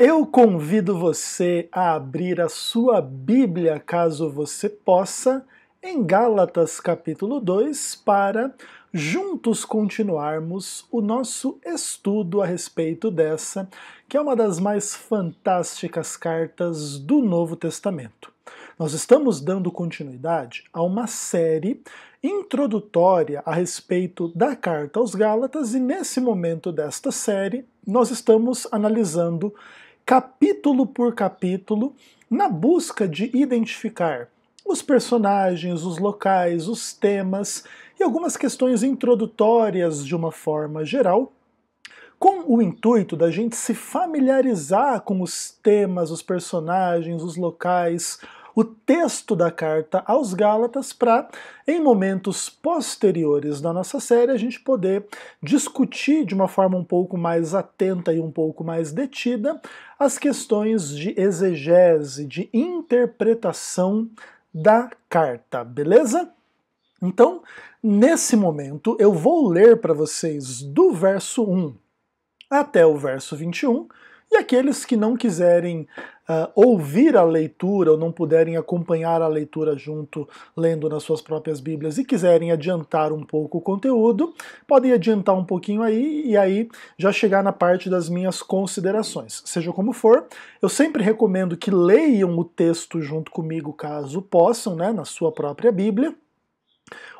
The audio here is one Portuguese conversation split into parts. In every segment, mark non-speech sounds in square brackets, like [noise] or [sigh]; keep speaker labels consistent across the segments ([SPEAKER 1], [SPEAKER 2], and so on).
[SPEAKER 1] Eu convido você a abrir a sua Bíblia, caso você possa, em Gálatas capítulo 2, para juntos continuarmos o nosso estudo a respeito dessa, que é uma das mais fantásticas cartas do Novo Testamento. Nós estamos dando continuidade a uma série introdutória a respeito da carta aos Gálatas, e nesse momento desta série, nós estamos analisando capítulo por capítulo, na busca de identificar os personagens, os locais, os temas e algumas questões introdutórias de uma forma geral, com o intuito da gente se familiarizar com os temas, os personagens, os locais, o texto da carta aos Gálatas para, em momentos posteriores da nossa série, a gente poder discutir de uma forma um pouco mais atenta e um pouco mais detida as questões de exegese, de interpretação da carta, beleza? Então, nesse momento, eu vou ler para vocês do verso 1 até o verso 21 e aqueles que não quiserem uh, ouvir a leitura ou não puderem acompanhar a leitura junto, lendo nas suas próprias Bíblias, e quiserem adiantar um pouco o conteúdo, podem adiantar um pouquinho aí e aí já chegar na parte das minhas considerações. Seja como for, eu sempre recomendo que leiam o texto junto comigo, caso possam, né, na sua própria Bíblia.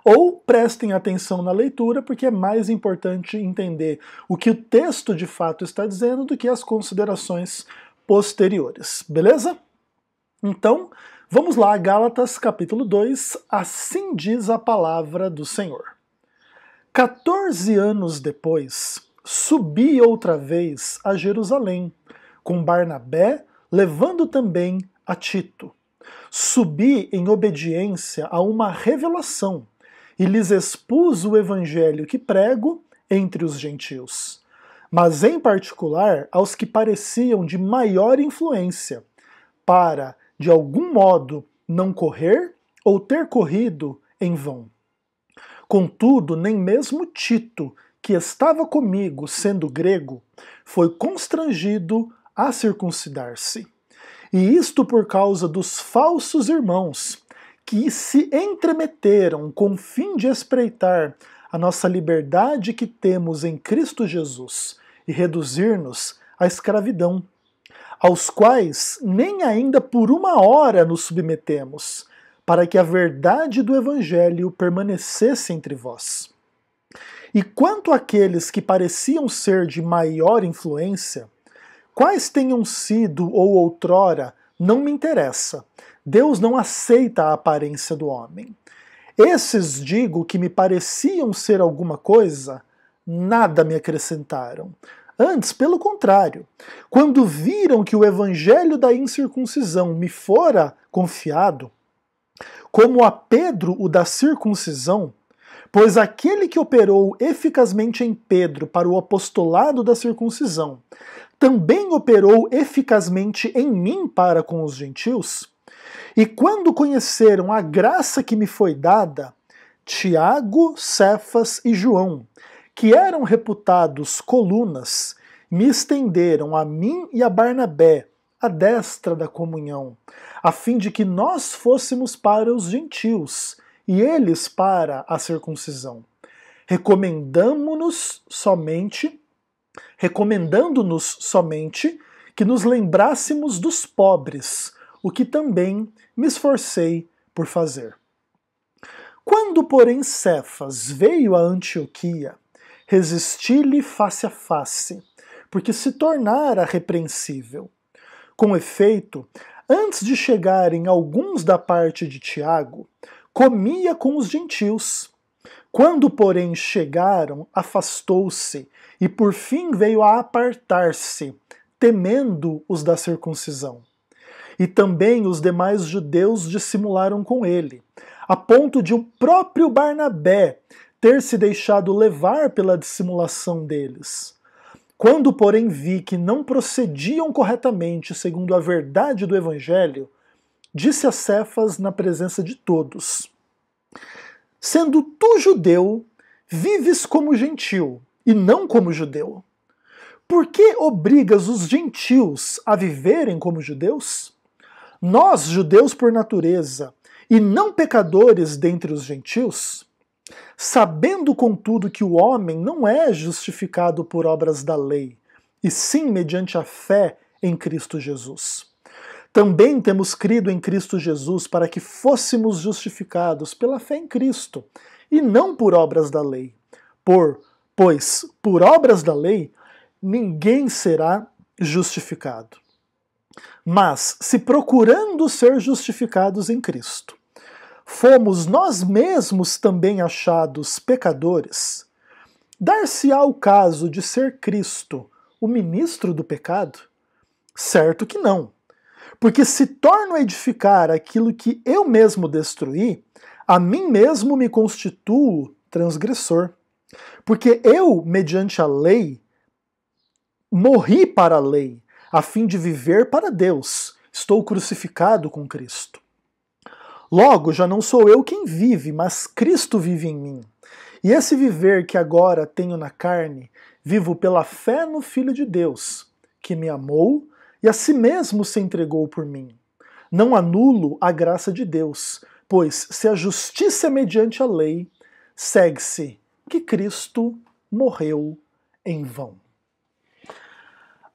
[SPEAKER 1] Ou prestem atenção na leitura, porque é mais importante entender o que o texto de fato está dizendo do que as considerações posteriores, beleza? Então, vamos lá, Gálatas capítulo 2, assim diz a palavra do Senhor. 14 anos depois, subi outra vez a Jerusalém, com Barnabé, levando também a Tito subi em obediência a uma revelação e lhes expus o evangelho que prego entre os gentios, mas em particular aos que pareciam de maior influência, para, de algum modo, não correr ou ter corrido em vão. Contudo, nem mesmo Tito, que estava comigo sendo grego, foi constrangido a circuncidar-se e isto por causa dos falsos irmãos que se entremeteram com o fim de espreitar a nossa liberdade que temos em Cristo Jesus e reduzir-nos à escravidão, aos quais nem ainda por uma hora nos submetemos, para que a verdade do Evangelho permanecesse entre vós. E quanto àqueles que pareciam ser de maior influência, Quais tenham sido ou outrora, não me interessa. Deus não aceita a aparência do homem. Esses, digo, que me pareciam ser alguma coisa, nada me acrescentaram. Antes, pelo contrário, quando viram que o evangelho da incircuncisão me fora confiado, como a Pedro o da circuncisão, pois aquele que operou eficazmente em Pedro para o apostolado da circuncisão, também operou eficazmente em mim para com os gentios? E quando conheceram a graça que me foi dada, Tiago, Cefas e João, que eram reputados colunas, me estenderam a mim e a Barnabé a destra da comunhão, a fim de que nós fôssemos para os gentios e eles para a circuncisão. Recomendamo-nos somente recomendando-nos somente que nos lembrássemos dos pobres, o que também me esforcei por fazer. Quando, porém, Cefas veio a Antioquia, resisti-lhe face a face, porque se tornara repreensível. Com efeito, antes de chegarem alguns da parte de Tiago, comia com os gentios quando, porém, chegaram, afastou-se, e por fim veio a apartar-se, temendo os da circuncisão. E também os demais judeus dissimularam com ele, a ponto de o próprio Barnabé ter se deixado levar pela dissimulação deles. Quando, porém, vi que não procediam corretamente segundo a verdade do Evangelho, disse a Cefas na presença de todos: Sendo tu judeu, vives como gentil e não como judeu. Por que obrigas os gentios a viverem como judeus? Nós, judeus por natureza, e não pecadores dentre os gentios? Sabendo, contudo, que o homem não é justificado por obras da lei, e sim mediante a fé em Cristo Jesus. Também temos crido em Cristo Jesus para que fôssemos justificados pela fé em Cristo, e não por obras da lei. Por, pois, por obras da lei, ninguém será justificado. Mas, se procurando ser justificados em Cristo, fomos nós mesmos também achados pecadores, dar-se-á o caso de ser Cristo o ministro do pecado? Certo que não. Porque se torno a edificar aquilo que eu mesmo destruí, a mim mesmo me constituo transgressor. Porque eu, mediante a lei, morri para a lei, a fim de viver para Deus. Estou crucificado com Cristo. Logo, já não sou eu quem vive, mas Cristo vive em mim. E esse viver que agora tenho na carne, vivo pela fé no Filho de Deus, que me amou e a si mesmo se entregou por mim. Não anulo a graça de Deus, pois se a justiça é mediante a lei, segue-se que Cristo morreu em vão.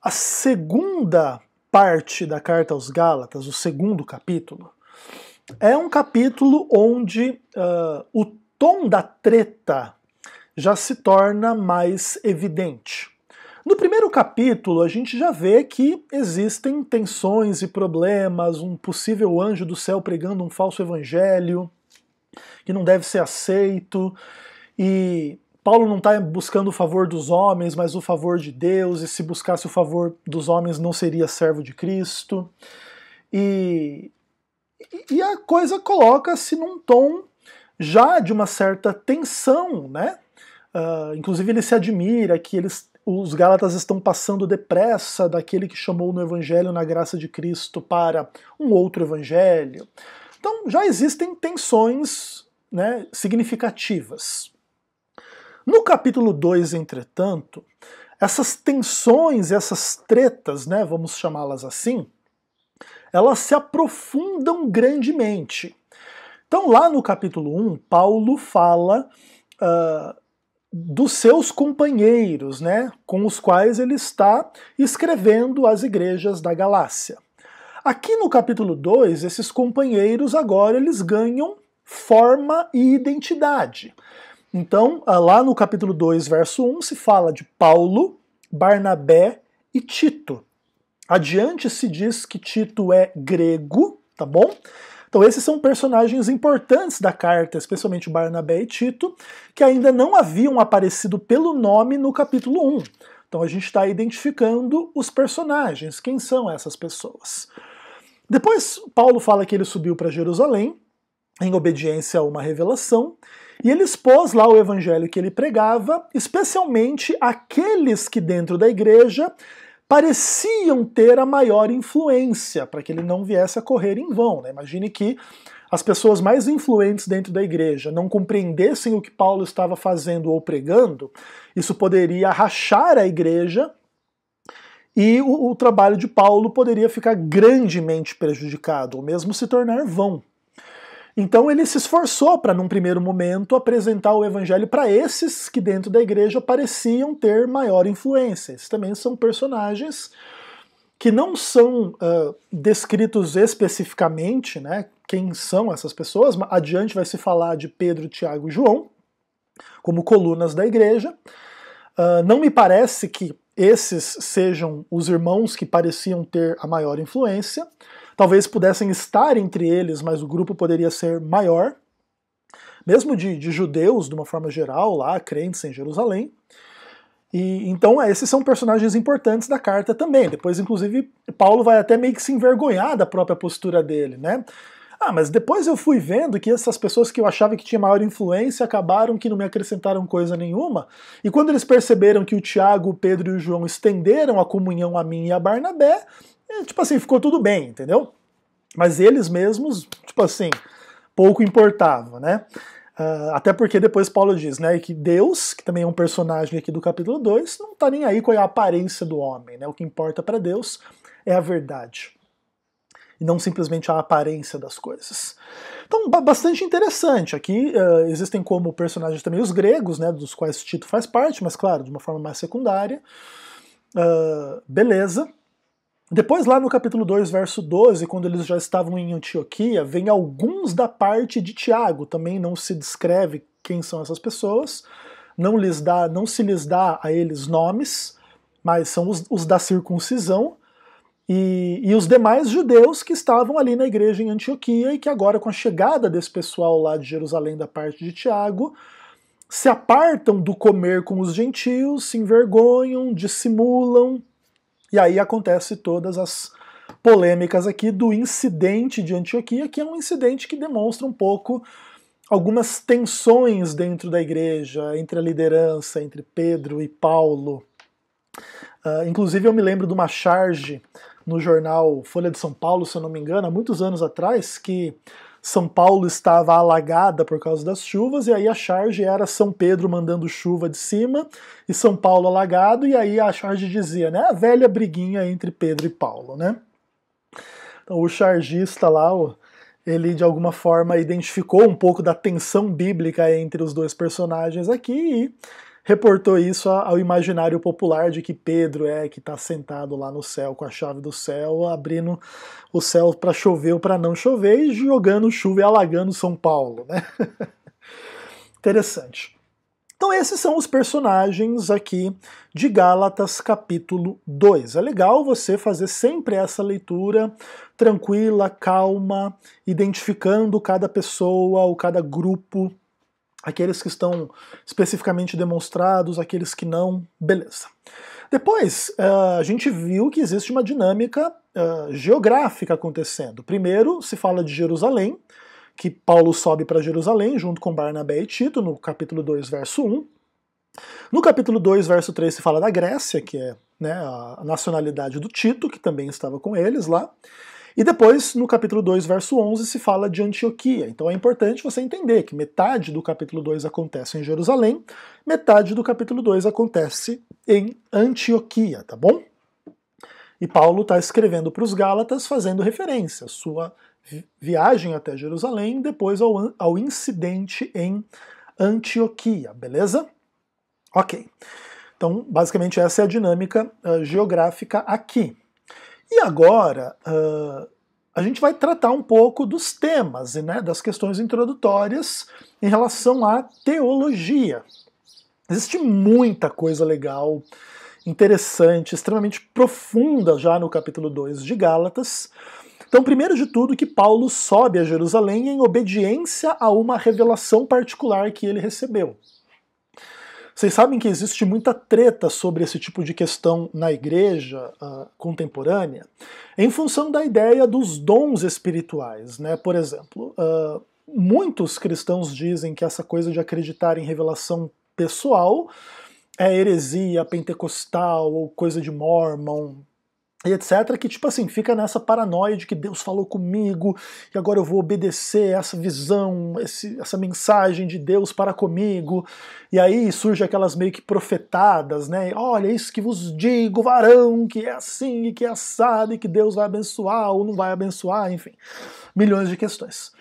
[SPEAKER 1] A segunda parte da carta aos Gálatas, o segundo capítulo, é um capítulo onde uh, o tom da treta já se torna mais evidente. No primeiro capítulo, a gente já vê que existem tensões e problemas, um possível anjo do céu pregando um falso evangelho que não deve ser aceito, e Paulo não está buscando o favor dos homens, mas o favor de Deus, e se buscasse o favor dos homens não seria servo de Cristo. E, e a coisa coloca-se num tom já de uma certa tensão, né? Uh, inclusive ele se admira que eles os Gálatas estão passando depressa daquele que chamou no Evangelho na graça de Cristo para um outro Evangelho. Então já existem tensões né, significativas. No capítulo 2, entretanto, essas tensões, essas tretas, né, vamos chamá-las assim, elas se aprofundam grandemente. Então, lá no capítulo 1, Paulo fala uh, dos seus companheiros, né, com os quais ele está escrevendo as igrejas da Galácia. Aqui no capítulo 2, esses companheiros agora eles ganham forma e identidade. Então, ah, lá no capítulo 2, verso 1, se fala de Paulo, Barnabé e Tito. Adiante se diz que Tito é grego, tá bom? Então esses são personagens importantes da carta, especialmente Barnabé e Tito, que ainda não haviam aparecido pelo nome no capítulo 1. Então a gente está identificando os personagens, quem são essas pessoas. Depois Paulo fala que ele subiu para Jerusalém em obediência a uma revelação, e ele expôs lá o evangelho que ele pregava, especialmente aqueles que dentro da igreja pareciam ter a maior influência, para que ele não viesse a correr em vão. Né? Imagine que as pessoas mais influentes dentro da igreja não compreendessem o que Paulo estava fazendo ou pregando, isso poderia rachar a igreja e o, o trabalho de Paulo poderia ficar grandemente prejudicado, ou mesmo se tornar vão. Então ele se esforçou para, num primeiro momento, apresentar o evangelho para esses que dentro da igreja pareciam ter maior influência. Esses também são personagens que não são uh, descritos especificamente, né? Quem são essas pessoas? Adiante vai se falar de Pedro, Tiago e João como colunas da igreja. Uh, não me parece que esses sejam os irmãos que pareciam ter a maior influência talvez pudessem estar entre eles, mas o grupo poderia ser maior, mesmo de, de judeus, de uma forma geral, lá, crentes em Jerusalém. E, então, é, esses são personagens importantes da carta também. Depois, inclusive, Paulo vai até meio que se envergonhar da própria postura dele, né? Ah, mas depois eu fui vendo que essas pessoas que eu achava que tinha maior influência acabaram que não me acrescentaram coisa nenhuma. E quando eles perceberam que o Tiago, o Pedro e o João estenderam a comunhão a mim e a Barnabé, é, tipo assim, ficou tudo bem, entendeu? Mas eles mesmos, tipo assim, pouco importava, né? Uh, até porque depois Paulo diz, né, que Deus, que também é um personagem aqui do capítulo 2, não está nem aí com é a aparência do homem, né? O que importa para Deus é a verdade. E não simplesmente a aparência das coisas. Então, bastante interessante. Aqui uh, existem como personagens também os gregos, né, dos quais Tito faz parte, mas claro, de uma forma mais secundária. Uh, beleza. Depois, lá no capítulo 2, verso 12, quando eles já estavam em Antioquia, vem alguns da parte de Tiago, também não se descreve quem são essas pessoas, não, lhes dá, não se lhes dá a eles nomes, mas são os, os da circuncisão, e, e, os demais judeus que estavam ali na igreja em Antioquia e que agora, com a chegada desse pessoal lá de Jerusalém da parte de Tiago, se apartam do comer com os gentios, se envergonham, dissimulam, e aí acontece todas as polêmicas aqui do incidente de Antioquia, que é um incidente que demonstra um pouco algumas tensões dentro da igreja, entre a liderança, entre Pedro e Paulo. Uh, inclusive, eu me lembro de uma charge no jornal Folha de São Paulo, se eu não me engano, há muitos anos atrás, que são Paulo estava alagada por causa das chuvas, e aí a charge era São Pedro mandando chuva de cima e São Paulo alagado, e aí a charge dizia, né, a velha briguinha entre Pedro e Paulo, né? Então o chargista lá, ele de alguma forma identificou um pouco da tensão bíblica entre os dois personagens aqui e reportou isso ao imaginário popular de que Pedro é que está sentado lá no céu com a chave do céu, abrindo o céu para chover ou para não chover e jogando chuva e alagando São Paulo, né? [laughs] Interessante. Então esses são os personagens aqui de Gálatas capítulo 2. É legal você fazer sempre essa leitura tranquila, calma, identificando cada pessoa ou cada grupo aqueles que estão especificamente demonstrados, aqueles que não, beleza. Depois, eh, a gente viu que existe uma dinâmica eh, geográfica acontecendo. Primeiro, se fala de Jerusalém, que Paulo sobe para Jerusalém junto com Barnabé e Tito, no capítulo 2, verso 1. No capítulo 2, verso 3, se fala da Grécia, que é né, a nacionalidade do Tito, que também estava com eles lá. E depois, no capítulo 2, verso 11, se fala de Antioquia. Então é importante você entender que metade do capítulo 2 acontece em Jerusalém, metade do capítulo 2 acontece em Antioquia, tá bom? E Paulo está escrevendo para os Gálatas fazendo referência à sua viagem até Jerusalém, depois ao, ao incidente em Antioquia, beleza? Ok. Então, basicamente, essa é a dinâmica uh, geográfica aqui. E agora uh, a gente vai tratar um pouco dos temas e né, das questões introdutórias em relação à teologia. Existe muita coisa legal, interessante, extremamente profunda já no capítulo 2 de Gálatas. Então, primeiro de tudo, que Paulo sobe a Jerusalém em obediência a uma revelação particular que ele recebeu. Vocês sabem que existe muita treta sobre esse tipo de questão na igreja uh, contemporânea, em função da ideia dos dons espirituais. Né? Por exemplo, uh, muitos cristãos dizem que essa coisa de acreditar em revelação pessoal é heresia pentecostal ou coisa de mormon, e etc, que tipo assim, fica nessa paranoia de que Deus falou comigo e agora eu vou obedecer essa visão, esse, essa mensagem de Deus para comigo. E aí surge aquelas meio que profetadas, né? Olha, isso que vos digo, varão, que é assim e que é assado e que Deus vai abençoar ou não vai abençoar, enfim, milhões de questões.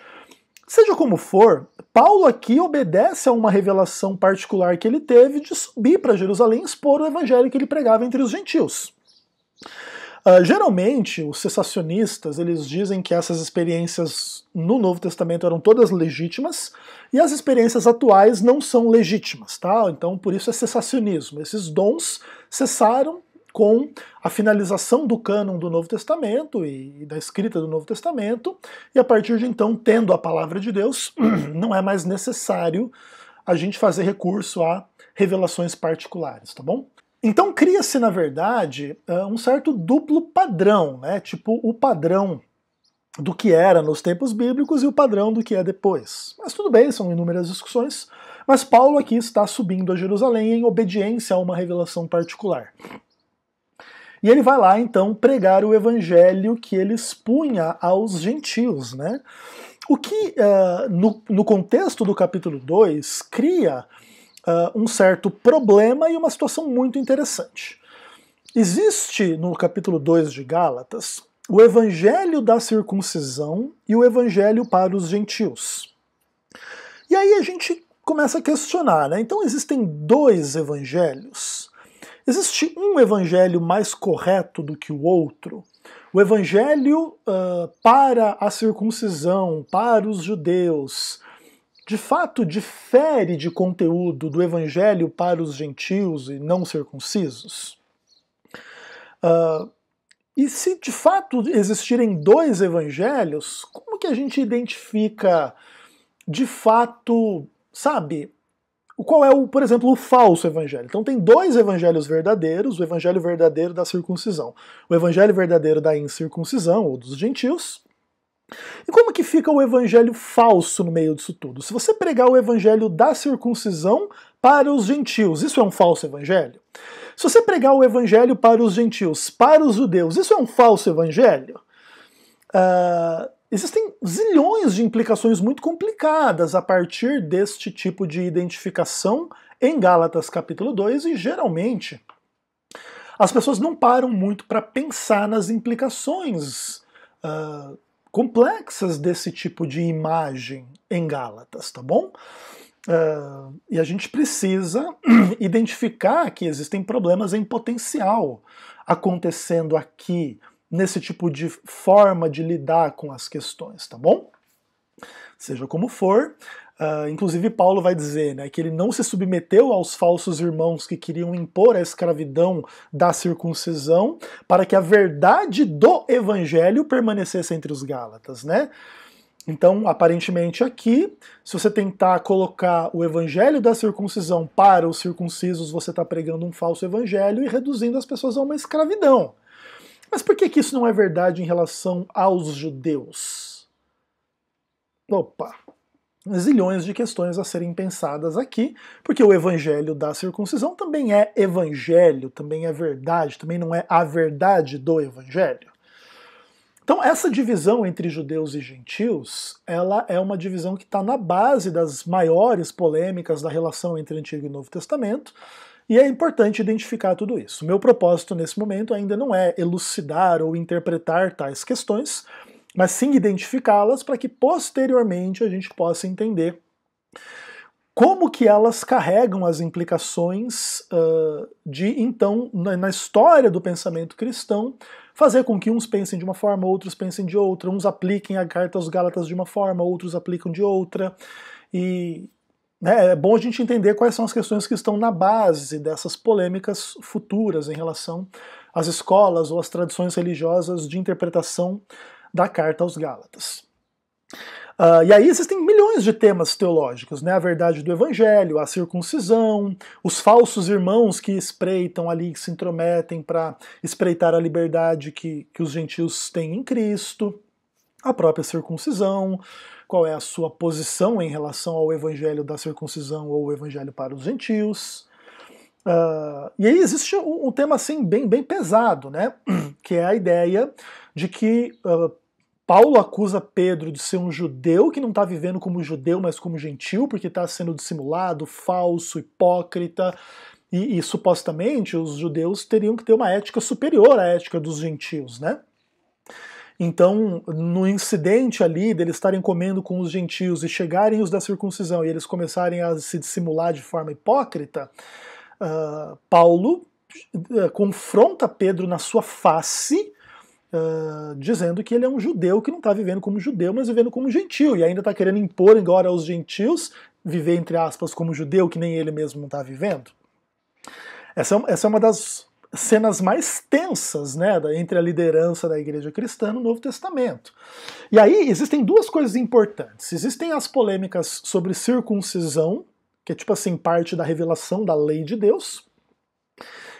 [SPEAKER 1] Seja como for, Paulo aqui obedece a uma revelação particular que ele teve de subir para Jerusalém e expor o evangelho que ele pregava entre os gentios. Ah, geralmente, os cessacionistas eles dizem que essas experiências no Novo Testamento eram todas legítimas e as experiências atuais não são legítimas, tá? Então, por isso é cessacionismo. Esses dons cessaram com a finalização do cânon do Novo Testamento e da escrita do Novo Testamento, e a partir de então, tendo a palavra de Deus, [clears throat] não é mais necessário a gente fazer recurso a revelações particulares, tá bom? Então cria-se, na verdade, um certo duplo padrão, né? tipo o padrão do que era nos tempos bíblicos e o padrão do que é depois. Mas tudo bem, são inúmeras discussões, mas Paulo aqui está subindo a Jerusalém em obediência a uma revelação particular. E ele vai lá então pregar o evangelho que ele expunha aos gentios, né? O que uh, no, no contexto do capítulo 2 cria uh, um certo problema e uma situação muito interessante. Existe no capítulo 2 de Gálatas o evangelho da circuncisão e o evangelho para os gentios. E aí a gente começa a questionar, né? Então existem dois evangelhos. Existe um evangelho mais correto do que o outro? O evangelho uh, para a circuncisão, para os judeus, de fato difere de conteúdo do evangelho para os gentios e não circuncisos? Uh, e se de fato existirem dois evangelhos, como que a gente identifica de fato, sabe, qual é o, por exemplo, o falso evangelho? Então tem dois evangelhos verdadeiros, o evangelho verdadeiro da circuncisão, o evangelho verdadeiro da incircuncisão ou dos gentios, e como que fica o evangelho falso no meio disso tudo? Se você pregar o evangelho da circuncisão para os gentios, isso é um falso evangelho? Se você pregar o evangelho para os gentios, para os judeus, isso é um falso evangelho? Uh, existem zilhões de implicações muito complicadas a partir deste tipo de identificação em Gálatas capítulo 2 e geralmente as pessoas não param muito para pensar nas implicações uh, complexas desse tipo de imagem em Gálatas, tá bom? Uh, e a gente precisa [clears throat] identificar que existem problemas em potencial acontecendo aqui, nesse tipo de forma de lidar com as questões, tá bom? Seja como for, Uh, inclusive, Paulo vai dizer né, que ele não se submeteu aos falsos irmãos que queriam impor a escravidão da circuncisão para que a verdade do evangelho permanecesse entre os Gálatas. Né? Então, aparentemente, aqui, se você tentar colocar o evangelho da circuncisão para os circuncisos, você está pregando um falso evangelho e reduzindo as pessoas a uma escravidão. Mas por que, que isso não é verdade em relação aos judeus? Opa! zilhões de questões a serem pensadas aqui, porque o evangelho da circuncisão também é evangelho, também é verdade, também não é a verdade do evangelho. Então, essa divisão entre judeus e gentios, ela é uma divisão que está na base das maiores polêmicas da relação entre Antigo e Novo Testamento, e é importante identificar tudo isso. Meu propósito nesse momento ainda não é elucidar ou interpretar tais questões, mas sim identificá-las para que posteriormente a gente possa entender como que elas carregam as implicações uh, de, então, na, história do pensamento cristão, fazer com que uns pensem de uma forma, outros pensem de outra, uns apliquem a carta aos Gálatas de uma forma, outros aplicam de outra. E né, é bom a gente entender quais são as questões que estão na base dessas polêmicas futuras em relação às escolas ou às tradições religiosas de interpretação da carta aos Gálatas. Uh, e aí existem milhões de temas teológicos, né? A verdade do evangelho, a circuncisão, os falsos irmãos que espreitam ali, que se intrometem para espreitar a liberdade que, que os gentios têm em Cristo, a própria circuncisão, qual é a sua posição em relação ao evangelho da circuncisão ou o evangelho para os gentios. Uh, e aí existe um, um, tema assim bem, bem pesado, né? [clears throat] Que é a ideia de que uh, Paulo acusa Pedro de ser um judeu que não está vivendo como judeu, mas como gentil, porque está sendo dissimulado, falso, hipócrita. E, e, supostamente os judeus teriam que ter uma ética superior à ética dos gentios, né? Então, no incidente ali deles estarem comendo com os gentios e chegarem os da circuncisão e eles começarem a se dissimular de forma hipócrita, uh, Paulo uh, confronta Pedro na sua face uh, dizendo que ele é um judeu que não está vivendo como judeu, mas vivendo como gentil, e ainda está querendo impor agora aos gentios viver, entre aspas, como judeu, que nem ele mesmo não está vivendo. Essa, é essa é uma das cenas mais tensas né, entre a liderança da igreja cristã no Novo Testamento. E aí existem duas coisas importantes. Existem as polêmicas sobre circuncisão, que é tipo assim, parte da revelação da lei de Deus.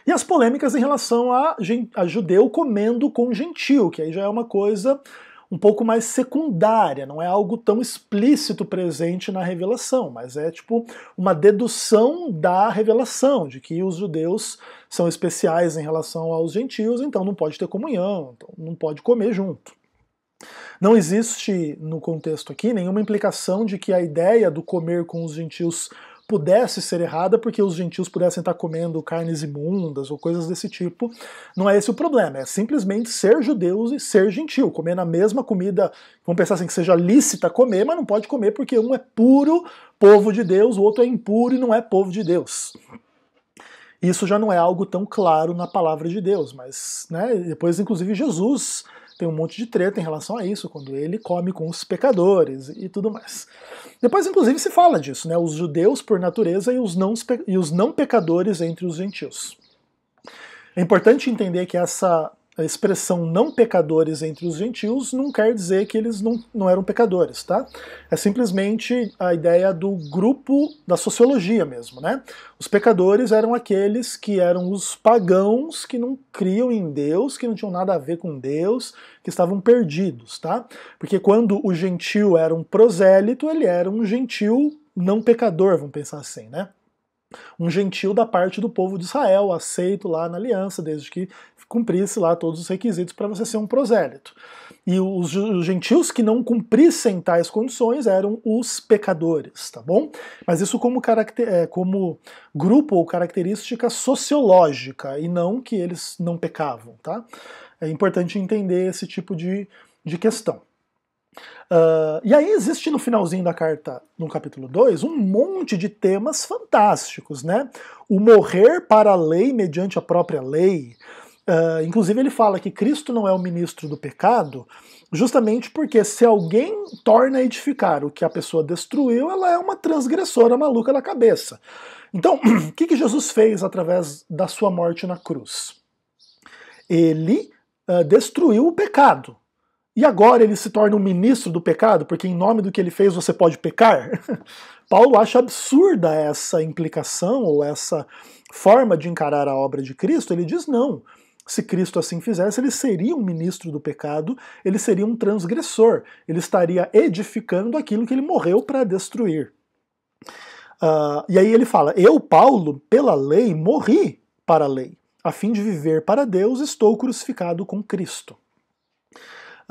[SPEAKER 1] E as polêmicas em relação a, a judeu comendo com gentil, que aí já é uma coisa um pouco mais secundária, não é algo tão explícito presente na revelação, mas é tipo uma dedução da revelação, de que os judeus são especiais em relação aos gentios, então não pode ter comunhão, então não pode comer junto. Não existe no contexto aqui nenhuma implicação de que a ideia do comer com os gentios pudesse ser errada porque os gentios pudessem estar comendo carnes imundas ou coisas desse tipo. Não é esse o problema, é simplesmente ser judeus e ser gentil, comer na mesma comida, vamos pensar assim, que seja lícita comer, mas não pode comer porque um é puro povo de Deus, o outro é impuro e não é povo de Deus. Isso já não é algo tão claro na palavra de Deus, mas né, depois, inclusive, Jesus tem um monte de treta em relação a isso, quando ele come com os pecadores e tudo mais. Depois, inclusive, se fala disso, né? Os judeus por natureza e os não, e os não pecadores entre os gentios. É importante entender que essa a expressão não pecadores entre os gentios não quer dizer que eles não, não eram pecadores, tá? É simplesmente a ideia do grupo da sociologia mesmo, né? Os pecadores eram aqueles que eram os pagãos que não criam em Deus, que não tinham nada a ver com Deus, que estavam perdidos, tá? Porque quando o gentio era um prosélito, ele era um gentio não pecador, vamos pensar assim, né? um gentil da parte do povo de Israel, aceito lá na aliança, desde que cumprisse lá todos os requisitos para você ser um prosélito. E os gentios que não cumprissem tais condições eram os pecadores, tá bom? Mas isso como, caracter, é, como grupo ou característica sociológica, e não que eles não pecavam, tá? É importante entender esse tipo de, de questão. Uh, e aí existe no finalzinho da carta, no capítulo 2, um monte de temas fantásticos, né? O morrer para a lei mediante a própria lei. Uh, inclusive ele fala que Cristo não é o ministro do pecado, justamente porque se alguém torna a edificar o que a pessoa destruiu, ela é uma transgressora maluca na cabeça. Então, [clears throat] o que, que Jesus fez através da sua morte na cruz? Ele uh, destruiu o pecado. E agora ele se torna um ministro do pecado, porque em nome do que ele fez você pode pecar. [laughs] Paulo acha absurda essa implicação ou essa forma de encarar a obra de Cristo. Ele diz não. Se Cristo assim fizesse, ele seria um ministro do pecado, ele seria um transgressor, ele estaria edificando aquilo que ele morreu para destruir. Uh, e aí ele fala: Eu, Paulo, pela lei, morri para a lei, a fim de viver para Deus, estou crucificado com Cristo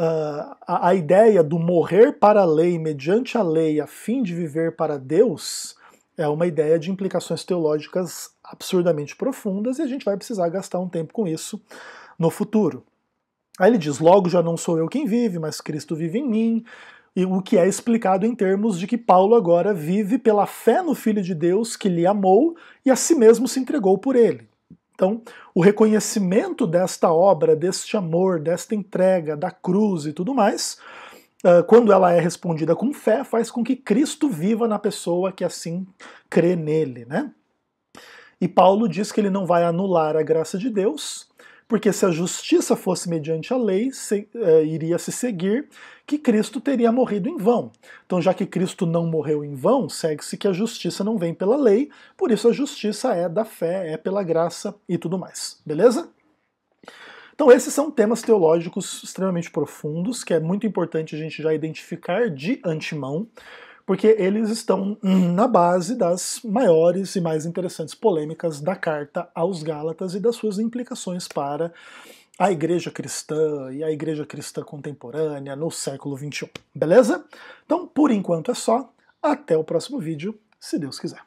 [SPEAKER 1] uh, a, a, ideia do morrer para a lei, mediante a lei, a fim de viver para Deus, é uma ideia de implicações teológicas absurdamente profundas e a gente vai precisar gastar um tempo com isso no futuro. Aí ele diz: Logo já não sou eu quem vive, mas Cristo vive em mim. E o que é explicado em termos de que Paulo agora vive pela fé no Filho de Deus que lhe amou e a si mesmo se entregou por ele. Então, o reconhecimento desta obra, deste amor, desta entrega, da cruz e tudo mais, ah, quando ela é respondida com fé, faz com que Cristo viva na pessoa que assim crê nele, né? E Paulo diz que ele não vai anular a graça de Deus, porque se a justiça fosse mediante a lei, se, eh, iria se seguir que Cristo teria morrido em vão. Então, já que Cristo não morreu em vão, segue-se que a justiça não vem pela lei, por isso a justiça é da fé, é pela graça e tudo mais. Beleza? Então, esses são temas teológicos extremamente profundos que é muito importante a gente já identificar de antemão porque eles estão na base das maiores e mais interessantes polêmicas da carta aos Gálatas e das suas implicações para a igreja cristã e a igreja cristã contemporânea no século XXI. Beleza? Então, por enquanto é só. Até o próximo vídeo, se Deus quiser.